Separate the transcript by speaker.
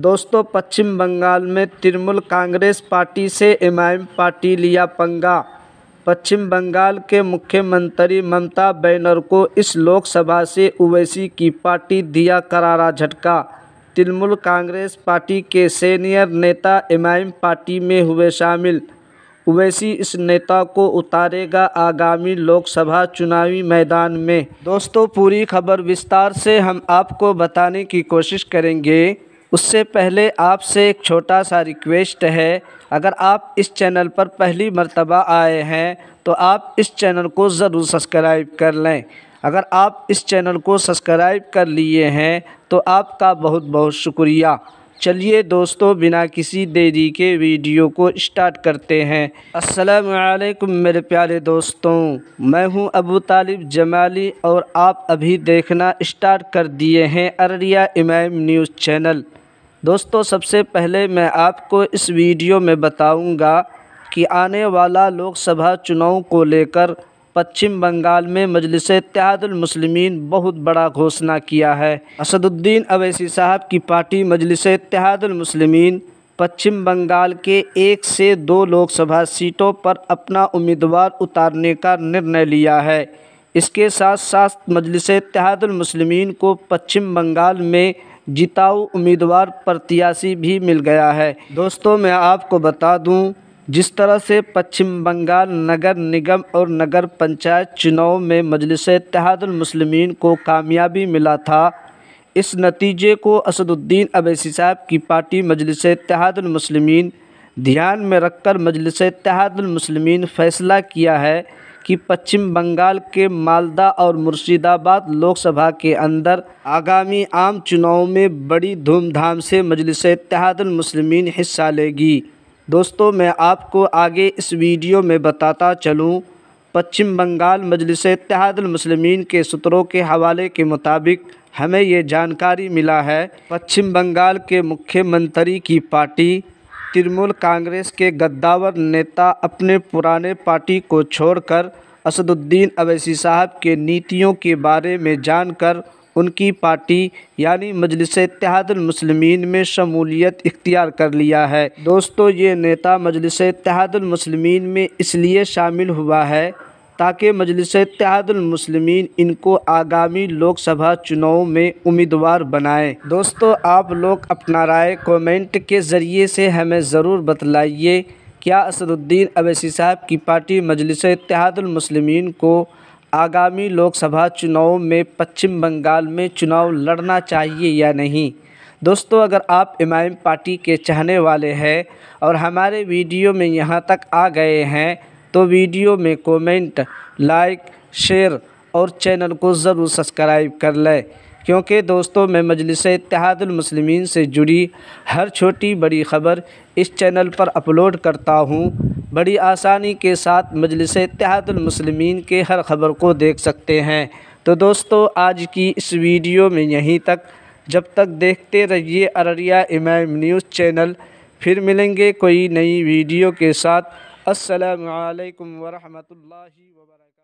Speaker 1: दोस्तों पश्चिम बंगाल में तृणमूल कांग्रेस पार्टी से एमआईएम पार्टी लिया पंगा पश्चिम बंगाल के मुख्यमंत्री ममता बैनर को इस लोकसभा से ओवैसी की पार्टी दिया करारा झटका तृणमूल कांग्रेस पार्टी के सीनियर नेता एमआईएम पार्टी में हुए शामिल ओवैसी इस नेता को उतारेगा आगामी लोकसभा चुनावी मैदान में दोस्तों पूरी खबर विस्तार से हम आपको बताने की कोशिश करेंगे उससे पहले आपसे एक छोटा सा रिक्वेस्ट है अगर आप इस चैनल पर पहली मर्तबा आए हैं तो आप इस चैनल को ज़रूर सब्सक्राइब कर लें अगर आप इस चैनल को सब्सक्राइब कर लिए हैं तो आपका बहुत बहुत शुक्रिया चलिए दोस्तों बिना किसी देरी के वीडियो को स्टार्ट करते हैं अस्सलाम वालेकुम मेरे प्यारे दोस्तों मैं हूं अबू तालिब जमाली और आप अभी देखना स्टार्ट कर दिए हैं अररिया इमाम न्यूज़ चैनल दोस्तों सबसे पहले मैं आपको इस वीडियो में बताऊंगा कि आने वाला लोकसभा चुनाव को लेकर पश्चिम बंगाल में मजलिस मुस्लिमीन बहुत बड़ा घोषणा किया है असदुद्दीन अवैसी साहब की पार्टी मजलिस मुस्लिमीन पश्चिम बंगाल के एक से दो लोकसभा सीटों पर अपना उम्मीदवार उतारने का निर्णय लिया है इसके साथ साथ मजलिस मुस्लिमीन को पश्चिम बंगाल में जिताऊ उम्मीदवार प्रत्याशी भी मिल गया है दोस्तों मैं आपको बता दूं जिस तरह से पश्चिम बंगाल नगर निगम और नगर पंचायत चुनाव में मजलिस मुस्लिमीन को कामयाबी मिला था इस नतीजे को असदुद्दीन अवैसी साहब की पार्टी मजलिस मुस्लिमीन ध्यान में रखकर मजलिस मुस्लिमीन फैसला किया है कि पश्चिम बंगाल के मालदा और मुर्शिदाबाद लोकसभा के अंदर आगामी आम चुनाव में बड़ी धूमधाम से मजलिस मुस्लिमीन हिस्सा लेगी दोस्तों मैं आपको आगे इस वीडियो में बताता चलूँ पश्चिम बंगाल मजलिस मुस्लिमीन के सूत्रों के हवाले के मुताबिक हमें ये जानकारी मिला है पश्चिम बंगाल के मुख्यमंत्री की पार्टी तृणमूल कांग्रेस के गद्दावर नेता अपने पुराने पार्टी को छोड़कर असदुद्दीन अवैसी साहब के नीतियों के बारे में जानकर उनकी पार्टी यानी मजलिस मुस्लिमीन में शमूलियत इख्तियार कर लिया है दोस्तों ये नेता मजलिस मुस्लिमीन में इसलिए शामिल हुआ है ताकि मजलिस मुस्लिमीन इनको आगामी लोकसभा चुनाव में उम्मीदवार बनाए दोस्तों आप लोग अपना राय कमेंट के ज़रिए से हमें ज़रूर बतलाइए क्या असदुद्दीन अवैसी साहब की पार्टी मजलिस मुस्लिमीन को आगामी लोकसभा चुनाव में पश्चिम बंगाल में चुनाव लड़ना चाहिए या नहीं दोस्तों अगर आप इमाम पार्टी के चाहने वाले हैं और हमारे वीडियो में यहाँ तक आ गए हैं तो वीडियो में कमेंट लाइक शेयर और चैनल को ज़रूर सब्सक्राइब कर लें क्योंकि दोस्तों मैं मजलिस इतिहादमसलिमिन से जुड़ी हर छोटी बड़ी ख़बर इस चैनल पर अपलोड करता हूँ बड़ी आसानी के साथ मजलिस इतिहादमसलिमिन के हर ख़बर को देख सकते हैं तो दोस्तों आज की इस वीडियो में यहीं तक जब तक देखते रहिए अररिया इमाम न्यूज़ चैनल फिर मिलेंगे कोई नई वीडियो के साथ असलकम वरहमल वर्क